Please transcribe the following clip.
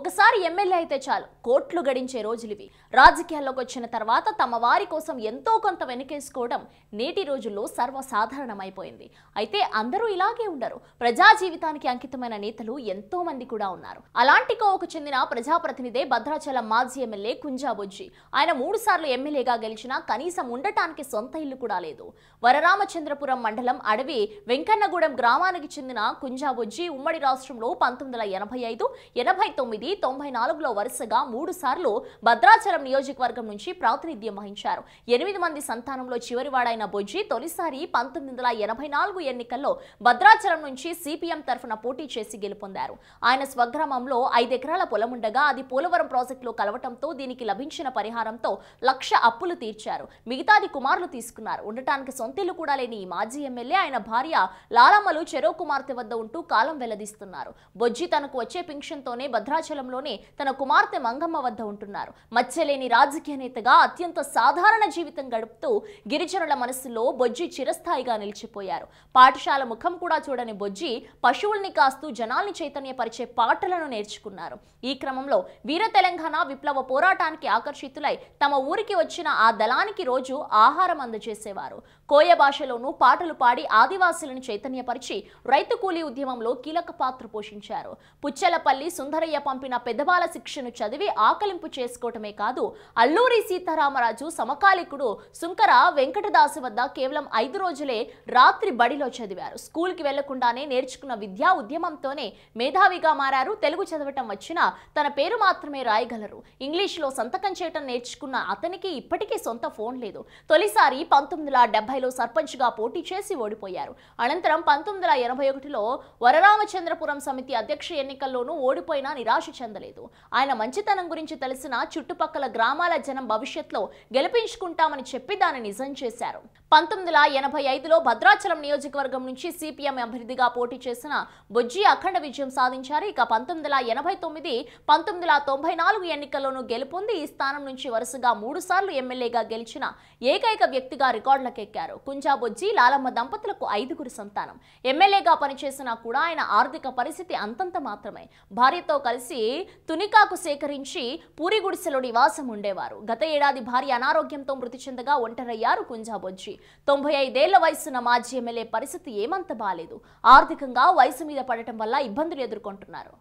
ఒకసారి ఎమ్మెల్యే అయితే చాలు కోట్లు గడించే రోజులు ఇవి రాజకీయాల్లోకి వచ్చిన తర్వాత తమ వారి కోసం ఎంతో కొంత వెనకేసుకోవడం నేటి రోజుల్లో సర్వసాధారణమైపోయింది అయితే అందరూ ఇలాగే ఉండరు ప్రజా జీవితానికి అంకితమైన నేతలు ఎంతో మంది కూడా ఉన్నారు అలాంటి కోవకు చెందిన ప్రజాప్రతినిధే భద్రాచలం మాజీ ఎమ్మెల్యే కుంజాబొజ్జి ఆయన మూడు సార్లు ఎమ్మెల్యేగా గెలిచినా కనీసం ఉండటానికి సొంత ఇల్లు కూడా లేదు వరరామచంద్రపురం మండలం అడవి వెంకన్నగూడెం గ్రామానికి చెందిన కుంజాబొజ్జి ఉమ్మడి రాష్ట్రంలో పంతొమ్మిది వందల ఎనభై ఐదు ఎనభై తొమ్మిది తొంభై నాలుగులో వరుసగా మూడు సార్లు భద్రాచలం నియోజకవర్గం నుంచి ప్రాతినిధ్యం వహించారు ఎనిమిది మంది సంతానంలో చివరివాడైన బొజ్జి తొలిసారి పంతొమ్మిది వందల ఎనభై నాలుగు ఎన్నికల్లో భద్రాచలం నుంచి సిపిఎం తరఫున పోటీ చేసి గెలుపొందారు ఆయన స్వగ్రామంలో ఐదెకరాల పొలముండగా అది పోలవరం ప్రాజెక్టులో కలవటంతో దీనికి లభించిన పరిహారంతో లక్ష అప్పులు తీర్చారు మిగతాది కుమారులు తీసుకున్నారు ఉండటానికి సొంతిల్లు కూడా లేని ఈ మాజీ ఎమ్మెల్యే ఆయన భార్య లాలమ్మలు చెరో కుమార్తె వద్ద ఉంటూ కాలం వెల్లదీస్తున్నారు బొజ్జి తనకు వచ్చే పింఛన్తోనే భద్రాచలం అరుణాచలంలోనే తన కుమార్తె మంగమ్మ వద్ద ఉంటున్నారు మచ్చలేని రాజకీయ నేతగా అత్యంత సాధారణ జీవితం గడుపుతూ గిరిజనుల మనస్సులో బొజ్జి చిరస్థాయిగా నిలిచిపోయారు పాఠశాల ముఖం కూడా చూడని బొజ్జి పశువుల్ని కాస్తూ జనాల్ని చైతన్యపరిచే పాటలను నేర్చుకున్నారు ఈ క్రమంలో వీర తెలంగాణ విప్లవ పోరాటానికి ఆకర్షితులై తమ ఊరికి వచ్చిన ఆ దళానికి రోజు ఆహారం అందజేసేవారు కోయ భాషలోనూ పాటలు పాడి ఆదివాసులను చైతన్యపరిచి రైతు కూలీ ఉద్యమంలో కీలక పాత్ర పోషించారు పుచ్చలపల్లి సుందరయ్య పంపిన కూడిన పెద్దబాల శిక్షను చదివి ఆకలింపు చేసుకోవటమే కాదు అల్లూరి సీతారామరాజు సమకాలికుడు సుంకర వెంకటదాసు వద్ద కేవలం ఐదు రోజులే రాత్రి బడిలో చదివారు స్కూల్కి వెళ్లకుండానే నేర్చుకున్న విద్యా ఉద్యమంతోనే మేధావిగా మారారు తెలుగు చదవటం వచ్చినా తన పేరు మాత్రమే రాయగలరు ఇంగ్లీష్లో సంతకం చేయటం నేర్చుకున్న అతనికి ఇప్పటికీ సొంత ఫోన్ లేదు తొలిసారి పంతొమ్మిది వందల డెబ్బైలో సర్పంచ్గా పోటీ చేసి ఓడిపోయారు అనంతరం పంతొమ్మిది వందల ఎనభై ఒకటిలో వరరామచంద్రపురం సమితి అధ్యక్ష ఎన్నికల్లోనూ ఓడిపోయినా నిరాశ చెందలేదు ఆయన మంచితనం గురించి తెలిసిన చుట్టుపక్కల గ్రామాల జనం భవిష్యత్లో గెలిపించుకుంటామని చెప్పి దాన్ని నిజం చేశారు పంతొమ్మిది వందల ఎనభై ఐదులో భద్రాచలం నియోజకవర్గం నుంచి సిపిఎం అభ్యర్థిగా పోటీ చేసిన బొజ్జి అఖండ విజయం సాధించారు ఇక పంతొమ్మిది వందల ఎనభై తొమ్మిది పంతొమ్మిది వందల తొంభై నాలుగు ఎన్నికల్లోనూ గెలుపొంది ఈ స్థానం నుంచి వరుసగా మూడుసార్లు ఎమ్మెల్యేగా గెలిచిన ఏకైక వ్యక్తిగా రికార్డులకెక్కారు కుంజా బొజ్జి లాలమ్మ దంపతులకు ఐదుగురు సంతానం ఎమ్మెల్యేగా పనిచేసినా కూడా ఆయన ఆర్థిక పరిస్థితి అంతంత మాత్రమే భార్యతో కలిసి తునికాకు సేకరించి పూరిగుడిసెలో నివాసం ఉండేవారు గత ఏడాది భార్య అనారోగ్యంతో మృతి చెందగా ఒంటరయ్యారు కుంజా బొజ్జి తొంభై ఐదేళ్ల వయసున్న మాజీ ఎమ్మెల్యే పరిస్థితి ఏమంత బాలేదు ఆర్థికంగా వయసు మీద పడటం వల్ల ఇబ్బందులు ఎదుర్కొంటున్నారు